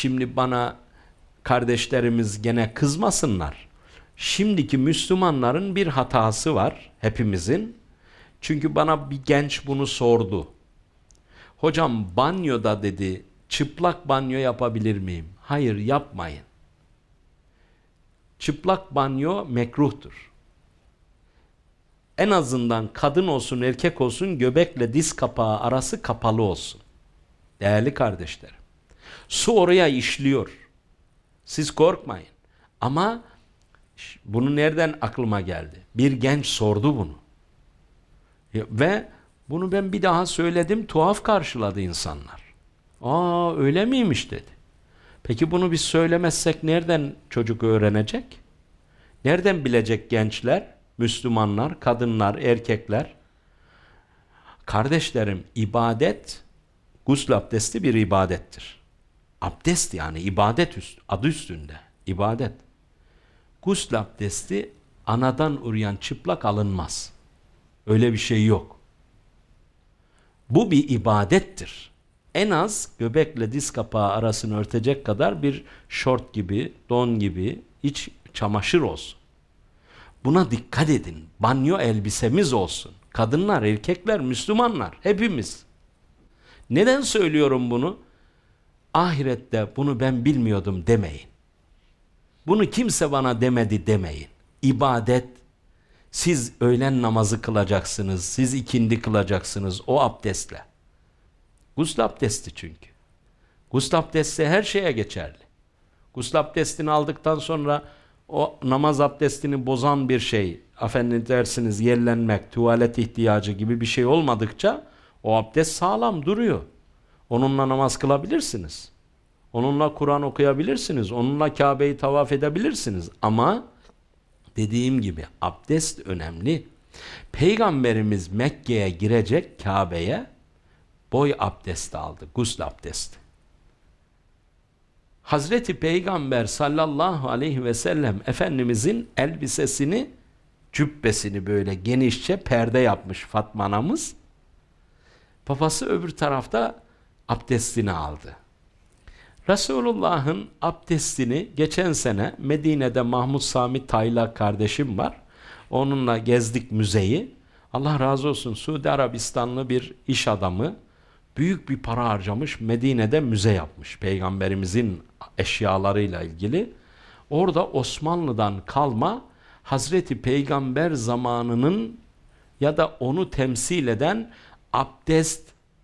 Şimdi bana kardeşlerimiz gene kızmasınlar. Şimdiki Müslümanların bir hatası var hepimizin. Çünkü bana bir genç bunu sordu. Hocam banyoda dedi çıplak banyo yapabilir miyim? Hayır yapmayın. Çıplak banyo mekruhtur. En azından kadın olsun erkek olsun göbekle diz kapağı arası kapalı olsun. Değerli kardeşlerim. Su oraya işliyor. Siz korkmayın. Ama bunu nereden aklıma geldi? Bir genç sordu bunu. Ve bunu ben bir daha söyledim. Tuhaf karşıladı insanlar. Aa öyle miymiş dedi. Peki bunu biz söylemezsek nereden çocuk öğrenecek? Nereden bilecek gençler, Müslümanlar, kadınlar, erkekler? Kardeşlerim ibadet, gusül abdesti bir ibadettir. Abdest yani ibadet üst, adı üstünde. ibadet. Gusül abdesti anadan uruyan çıplak alınmaz. Öyle bir şey yok. Bu bir ibadettir. En az göbekle diz kapağı arasını örtecek kadar bir şort gibi, don gibi iç çamaşır olsun. Buna dikkat edin. Banyo elbisemiz olsun. Kadınlar, erkekler, Müslümanlar hepimiz. Neden söylüyorum bunu? ahirette bunu ben bilmiyordum demeyin. Bunu kimse bana demedi demeyin. İbadet, siz öğlen namazı kılacaksınız, siz ikindi kılacaksınız o abdestle. Gusül abdesti çünkü. Gusül abdesti her şeye geçerli. Gusül abdestini aldıktan sonra o namaz abdestini bozan bir şey, dersiniz yerlenmek, tuvalet ihtiyacı gibi bir şey olmadıkça o abdest sağlam duruyor. Onunla namaz kılabilirsiniz. Onunla Kur'an okuyabilirsiniz. Onunla Kabe'yi tavaf edebilirsiniz. Ama dediğim gibi abdest önemli. Peygamberimiz Mekke'ye girecek Kabe'ye boy abdesti aldı. Gusl abdesti. Hazreti Peygamber sallallahu aleyhi ve sellem Efendimizin elbisesini cübbesini böyle genişçe perde yapmış Fatma anamız. Babası öbür tarafta abdestini aldı. Resulullah'ın abdestini geçen sene Medine'de Mahmut Sami Tayla kardeşim var. Onunla gezdik müzeyi. Allah razı olsun Suudi Arabistanlı bir iş adamı büyük bir para harcamış Medine'de müze yapmış peygamberimizin eşyalarıyla ilgili. Orada Osmanlı'dan kalma Hazreti Peygamber zamanının ya da onu temsil eden abdest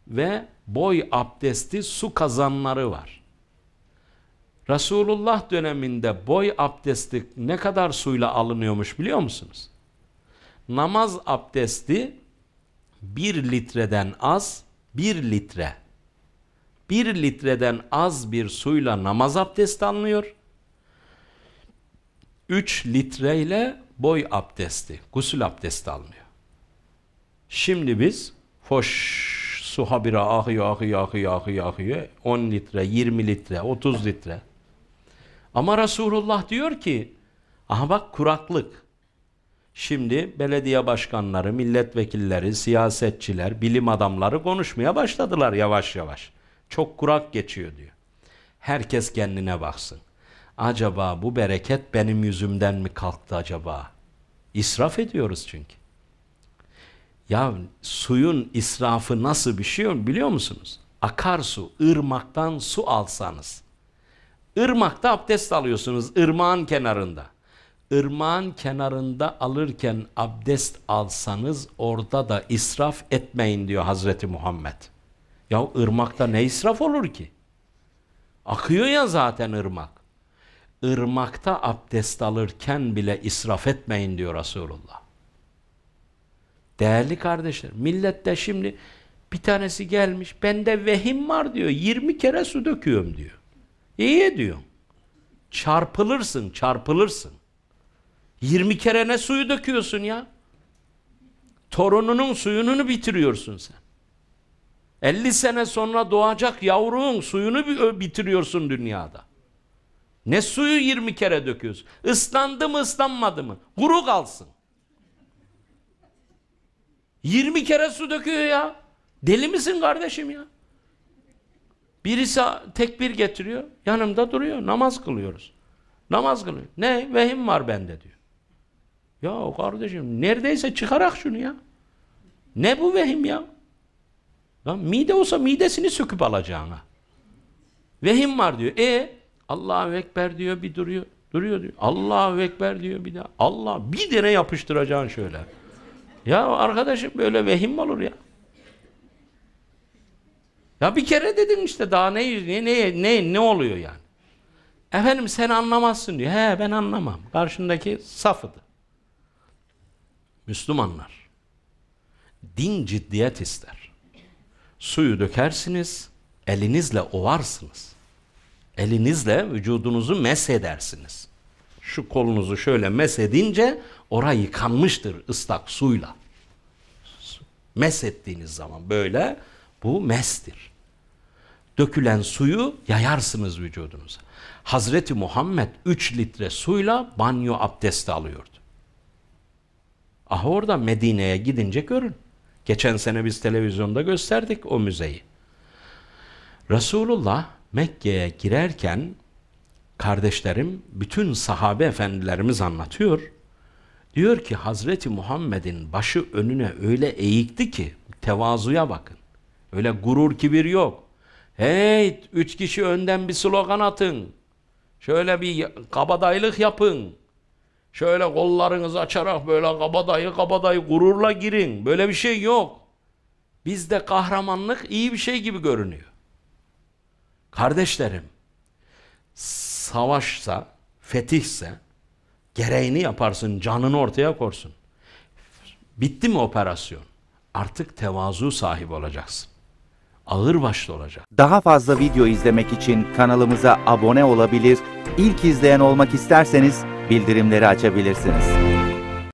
ve boy abdesti su kazanları var. Resulullah döneminde boy abdesti ne kadar suyla alınıyormuş biliyor musunuz? Namaz abdesti bir litreden az bir litre. bir litreden az bir suyla namaz abdesti alınıyor. Üç litreyle boy abdesti, gusül abdesti alınıyor. Şimdi biz foş su habire ahıyor, ahıyor, ahıyor, ahıyor, ahıyor. 10 litre, 20 litre, 30 litre. Ama Resulullah diyor ki, aha bak kuraklık. Şimdi belediye başkanları, milletvekilleri, siyasetçiler, bilim adamları konuşmaya başladılar yavaş yavaş. Çok kurak geçiyor diyor. Herkes kendine baksın. Acaba bu bereket benim yüzümden mi kalktı acaba? İsraf ediyoruz çünkü. Ya suyun israfı nasıl bir şey biliyor musunuz? Akarsu, ırmaktan su alsanız. Irmakta abdest alıyorsunuz ırmağın kenarında. Irmağın kenarında alırken abdest alsanız orada da israf etmeyin diyor Hazreti Muhammed. Ya ırmakta ne israf olur ki? Akıyor ya zaten ırmak. Irmakta abdest alırken bile israf etmeyin diyor Resulullah. Değerli kardeşler, millette şimdi bir tanesi gelmiş, bende vehim var diyor, 20 kere su döküyorum diyor. İyi diyor. Çarpılırsın, çarpılırsın. 20 kere ne suyu döküyorsun ya? Torununun suyunu bitiriyorsun sen. 50 sene sonra doğacak yavruğun suyunu bitiriyorsun dünyada. Ne suyu 20 kere döküyorsun? Islandı mı ıslanmadı mı? Kuru kalsın. 20 kere su döküyor ya. Deli misin kardeşim ya? Birisi tekbir getiriyor. Yanımda duruyor. Namaz kılıyoruz. Namaz kılıyor. Ne? Vehim var bende diyor. Ya kardeşim neredeyse çıkarak şunu ya. Ne bu vehim ya? Lan mide olsa midesini söküp alacağına. Vehim var diyor. E Allahu Ekber diyor bir duruyor. Duruyor diyor. Allahu Ekber diyor bir daha. Allah bir dene yapıştıracaksın şöyle. Ya arkadaşım böyle vehim olur ya. Ya bir kere dedin işte daha ne ne ne ne, ne oluyor yani? Efendim sen anlamazsın diyor. He ben anlamam. Karşındaki safıdı. Müslümanlar. Din ciddiyet ister. Suyu dökersiniz, elinizle ovarsınız. Elinizle vücudunuzu mesh edersiniz şu kolunuzu şöyle mesedince ora yıkanmıştır ıslak suyla. Mesettiğiniz zaman böyle bu mestir. Dökülen suyu yayarsınız vücudunuza. Hazreti Muhammed 3 litre suyla banyo abdesti alıyordu. Ah orada Medine'ye gidince görün. Geçen sene biz televizyonda gösterdik o müzeyi. Resulullah Mekke'ye girerken kardeşlerim bütün sahabe efendilerimiz anlatıyor. Diyor ki Hazreti Muhammed'in başı önüne öyle eğikti ki tevazuya bakın. Öyle gurur kibir yok. Hey üç kişi önden bir slogan atın. Şöyle bir kabadayılık yapın. Şöyle kollarınızı açarak böyle kabadayı kabadayı gururla girin. Böyle bir şey yok. Bizde kahramanlık iyi bir şey gibi görünüyor. Kardeşlerim, savaşsa, fetihse gereğini yaparsın, canını ortaya korsun. Bitti mi operasyon? Artık tevazu sahibi olacaksın. Ağır başlı olacak. Daha fazla video izlemek için kanalımıza abone olabilir, ilk izleyen olmak isterseniz bildirimleri açabilirsiniz.